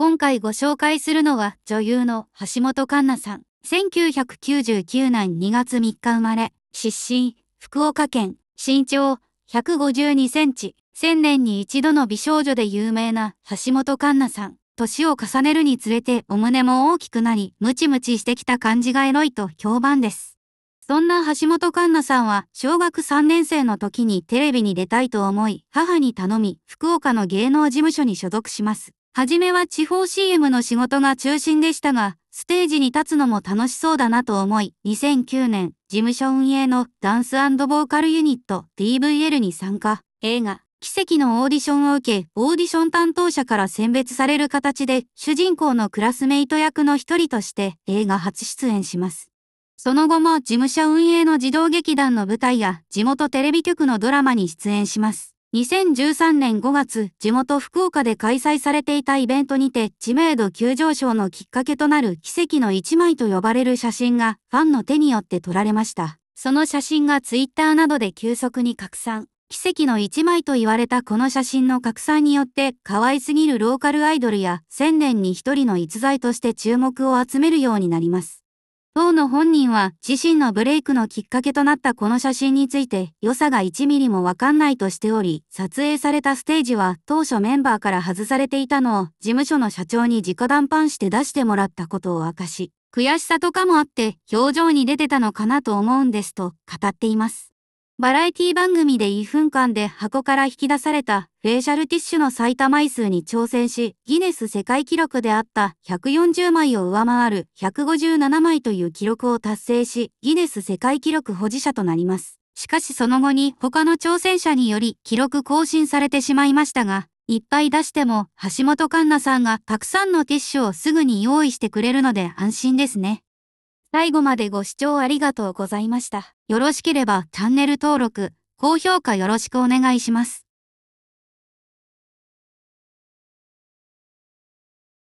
今回ご紹介するのは女優の橋本環奈さん。1999年2月3日生まれ、出身、福岡県、身長152センチ。1000年に一度の美少女で有名な橋本環奈さん。年を重ねるにつれてお胸も大きくなり、ムチムチしてきた感じがエロいと評判です。そんな橋本環奈さんは小学3年生の時にテレビに出たいと思い、母に頼み、福岡の芸能事務所に所属します。初めは地方 CM の仕事が中心でしたが、ステージに立つのも楽しそうだなと思い、2009年、事務所運営のダンスボーカルユニット DVL に参加。映画、奇跡のオーディションを受け、オーディション担当者から選別される形で、主人公のクラスメイト役の一人として映画初出演します。その後も事務所運営の児童劇団の舞台や地元テレビ局のドラマに出演します。2013年5月、地元福岡で開催されていたイベントにて知名度急上昇のきっかけとなる奇跡の一枚と呼ばれる写真がファンの手によって撮られました。その写真がツイッターなどで急速に拡散。奇跡の一枚と言われたこの写真の拡散によって可愛すぎるローカルアイドルや千年に一人の逸材として注目を集めるようになります。当の本人は自身のブレイクのきっかけとなったこの写真について良さが1ミリもわかんないとしており、撮影されたステージは当初メンバーから外されていたのを事務所の社長に直談判して出してもらったことを明かし、悔しさとかもあって表情に出てたのかなと思うんですと語っています。バラエティ番組で1分間で箱から引き出されたフェイシャルティッシュの最多枚数に挑戦し、ギネス世界記録であった140枚を上回る157枚という記録を達成し、ギネス世界記録保持者となります。しかしその後に他の挑戦者により記録更新されてしまいましたが、いっぱい出しても橋本環奈さんがたくさんのティッシュをすぐに用意してくれるので安心ですね。最後までご視聴ありがとうございました。よろしければチャンネル登録、高評価よろしくお願いします。